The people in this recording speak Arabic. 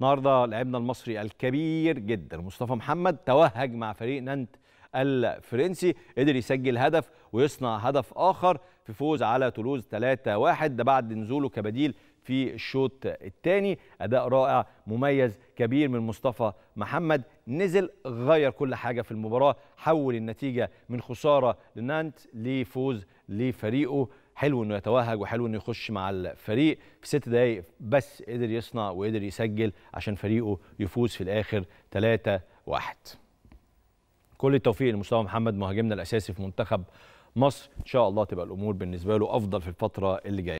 النهارده لعبنا المصري الكبير جدا مصطفى محمد توهج مع فريق نانت الفرنسي قدر يسجل هدف ويصنع هدف اخر في فوز على تولوز 3-1 ده بعد نزوله كبديل في الشوط الثاني اداء رائع مميز كبير من مصطفى محمد نزل غير كل حاجه في المباراه حول النتيجه من خساره لنانت لفوز لفريقه حلو انه يتوهج وحلو انه يخش مع الفريق في ست دقايق بس قدر يصنع وقدر يسجل عشان فريقه يفوز في الاخر 3 1 كل التوفيق لمصطفى محمد مهاجمنا الاساسي في منتخب مصر ان شاء الله تبقى الامور بالنسبه له افضل في الفتره اللي جايه